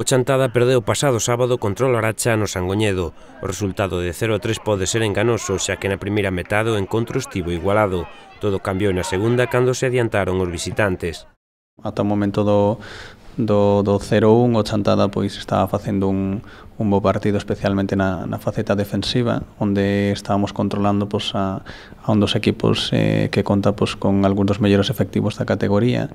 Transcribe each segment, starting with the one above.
O Chantada perdeu pasado sábado contra o Laracha no Sangoñedo. O resultado de 0-3 pode ser enganoso, xa que na primeira metade o encontro estivo igualado. Todo cambiou na segunda cando se adiantaron os visitantes. Ata o momento do, do, do 0-1 o Chantada pois estaba facendo un, un bo partido especialmente na, na faceta defensiva onde estábamos controlando pois, a, a un dos equipos eh, que conta pois, con algúns dos mellores efectivos da categoría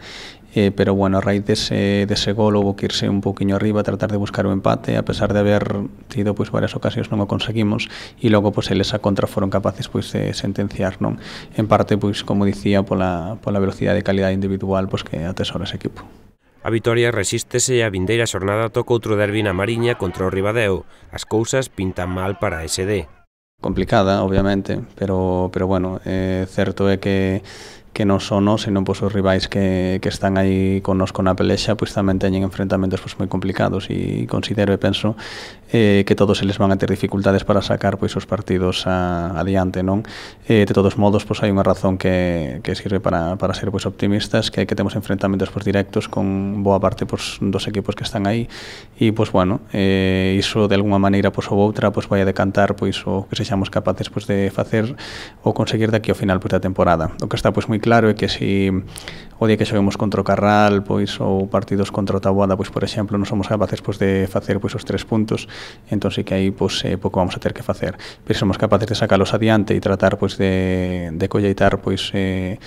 eh, pero bueno, a raíz dese, dese gol houve que irse un poquinho arriba tratar de buscar o empate a pesar de haber tido pois, varias ocasións non o conseguimos e logo pois, eles a contra foron capaces pois, de sentenciar non? en parte, pois, como dicía, pola, pola velocidade de calidade individual pois, que atesora ese equipo. A Vitoria resístese a vindeira xornada toca outro derbi na Mariña contra o Ribadeo. As cousas pintan mal para SD complicada, obviamente, pero pero bueno, eh certo é que que non son nós, senón pois, os rivais que, que están aí con nos con a pelexa, pois tamén teñen enfrentamentos pois, moi complicados e considero e penso eh, que todos eles van a ter dificultades para sacar pois os partidos a, adiante, non? Eh, de todos modos, pois hai unha razón que, que sirve para, para ser pois optimistas, que que temos enfrentamentos pois directos con boa parte pois dos equipos que están aí e pois bueno, eh, iso de alguma maneira pois ou outra pois vai a decantar pois o que sexamos capaces pois de facer ou conseguir daqui ao final pois da temporada. O que está pois moi claro é que si o día que xoguemos contra o Carral, pois ou partidos contra o Taboada, pois por exemplo, non somos capaces pois de facer pois os tres puntos, entón sí que aí pois eh, pouco vamos a ter que facer, pero somos capaces de sacalos adiante e tratar pois de de colleitar pois eh,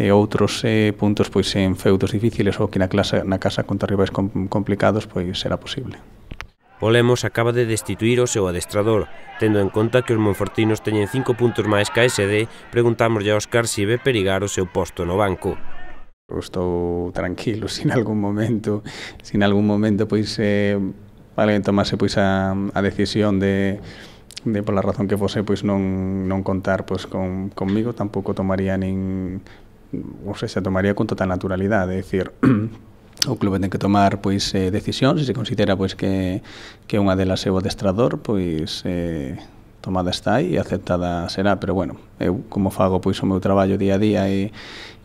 e eh, outros eh, puntos pois en feudos difíciles ou que na clase na casa contra rivais com, complicados pois será posible. Polemos acaba de destituir o seu adestrador. Tendo en conta que os monfortinos teñen cinco puntos máis que a SD, preguntamos a Óscar se ve perigar o seu posto no banco estou tranquilo sin algún momento sin algún momento pois eh, vale, tomase pois a, a decisión de, de pola razón que fose pois non, non contar pois con, conmigo tampouco tomaría nin ou seja, tomaría con total naturalidade, é dicir o clube ten que tomar pois eh, decisións se se considera pois que, que unha delas é o adestrador pois eh, tomada está e aceptada será pero bueno, eu como fago pois o meu traballo día a día e,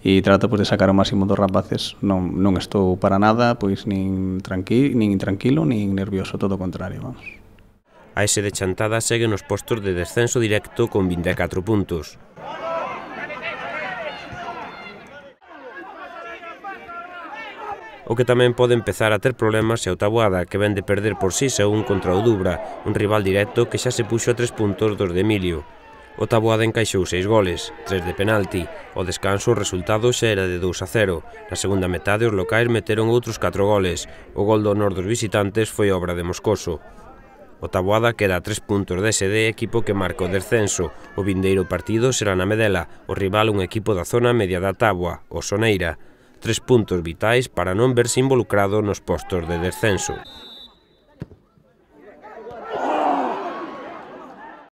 e trato pois, de sacar o máximo dos rapaces non, non estou para nada pois nin, tranqui, nin tranquilo nin nervioso, todo o contrario vamos. A ese de Chantada segue nos postos de descenso directo con 24 puntos. o que tamén pode empezar a ter problemas e o Taboada, que ven de perder por 6 a 1 contra o Dubra, un rival directo que xa se puxo a tres puntos dos de Emilio. O Taboada encaixou seis goles, tres de penalti. O descanso o resultado xa era de 2 a 0. Na segunda metade os locais meteron outros 4 goles. O gol do honor dos visitantes foi obra de Moscoso. O Taboada queda a tres puntos de SD equipo que marca o descenso. O vindeiro partido será na Medela, o rival un equipo da zona media da Táboa, o Soneira tres puntos vitais para non verse involucrado nos postos de descenso.